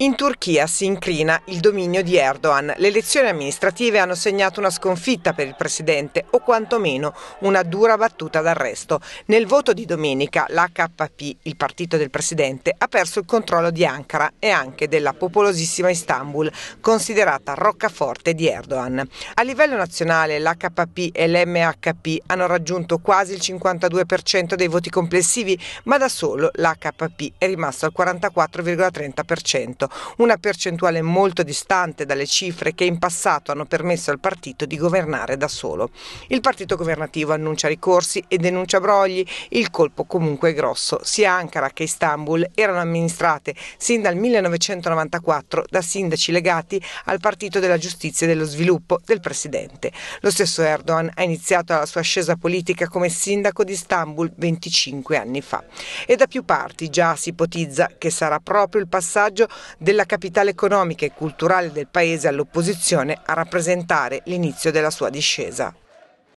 In Turchia si incrina il dominio di Erdogan. Le elezioni amministrative hanno segnato una sconfitta per il presidente o quantomeno una dura battuta d'arresto. Nel voto di domenica l'AKP, il partito del presidente, ha perso il controllo di Ankara e anche della popolosissima Istanbul, considerata roccaforte di Erdogan. A livello nazionale l'AKP e l'MHP hanno raggiunto quasi il 52% dei voti complessivi, ma da solo l'AKP è rimasto al 44,30% una percentuale molto distante dalle cifre che in passato hanno permesso al partito di governare da solo. Il partito governativo annuncia ricorsi e denuncia brogli, il colpo comunque è grosso. Sia Ankara che Istanbul erano amministrate sin dal 1994 da sindaci legati al Partito della Giustizia e dello Sviluppo del Presidente. Lo stesso Erdogan ha iniziato la sua ascesa politica come sindaco di Istanbul 25 anni fa. E da più parti già si ipotizza che sarà proprio il passaggio della capitale economica e culturale del paese all'opposizione a rappresentare l'inizio della sua discesa.